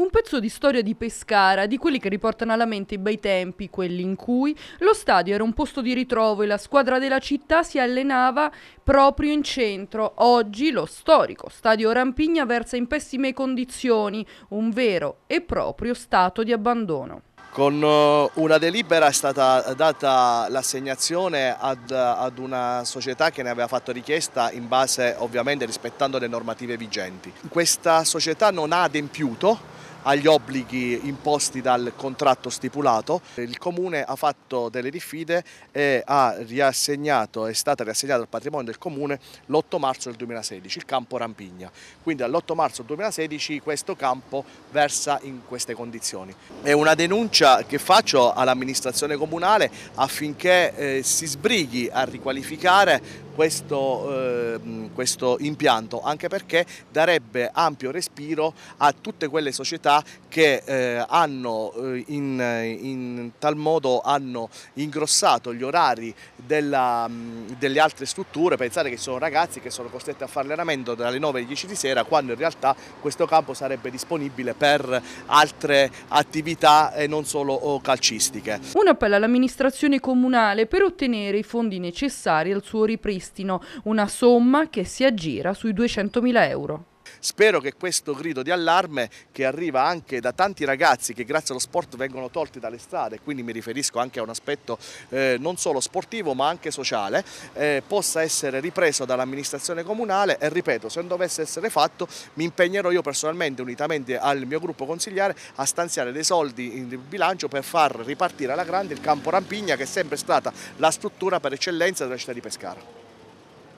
un pezzo di storia di Pescara, di quelli che riportano alla mente i bei tempi, quelli in cui lo stadio era un posto di ritrovo e la squadra della città si allenava proprio in centro. Oggi lo storico stadio Rampigna versa in pessime condizioni, un vero e proprio stato di abbandono. Con eh, una delibera è stata data l'assegnazione ad, ad, una società che ne aveva fatto richiesta in base ovviamente rispettando le normative vigenti. Questa società non ha adempiuto agli obblighi imposti dal contratto stipulato. Il Comune ha fatto delle diffide e è stata riassegnata al patrimonio del Comune l'8 marzo del 2016, il campo Rampigna. Quindi all'8 marzo 2016 questo campo versa in queste condizioni. È una denuncia che faccio all'amministrazione comunale affinché eh, si sbrighi a riqualificare questo, eh, questo impianto, anche perché darebbe ampio respiro a tutte quelle società che eh, hanno eh, in, in, tal modo hanno ingrossato gli orari della, mm, delle altre strutture, pensare che ci sono ragazzi che sono costretti a fare allenamento dalle 9 alle 10 di sera quando in realtà questo campo sarebbe disponibile per altre attività e non solo oh, calcistiche. Un appello all'amministrazione comunale per ottenere i fondi necessari al suo ripristino prestino, una somma che si aggira sui 200.000 euro. Spero che questo grido di allarme che arriva anche da tanti ragazzi che grazie allo sport vengono tolti dalle strade, quindi mi riferisco anche a un aspetto eh, non solo sportivo ma anche sociale, eh, possa essere ripreso dall'amministrazione comunale e ripeto, se non dovesse essere fatto mi impegnerò io personalmente unitamente al mio gruppo consigliare a stanziare dei soldi in bilancio per far ripartire alla grande il campo Rampigna che è sempre stata la struttura per eccellenza della città di Pescara.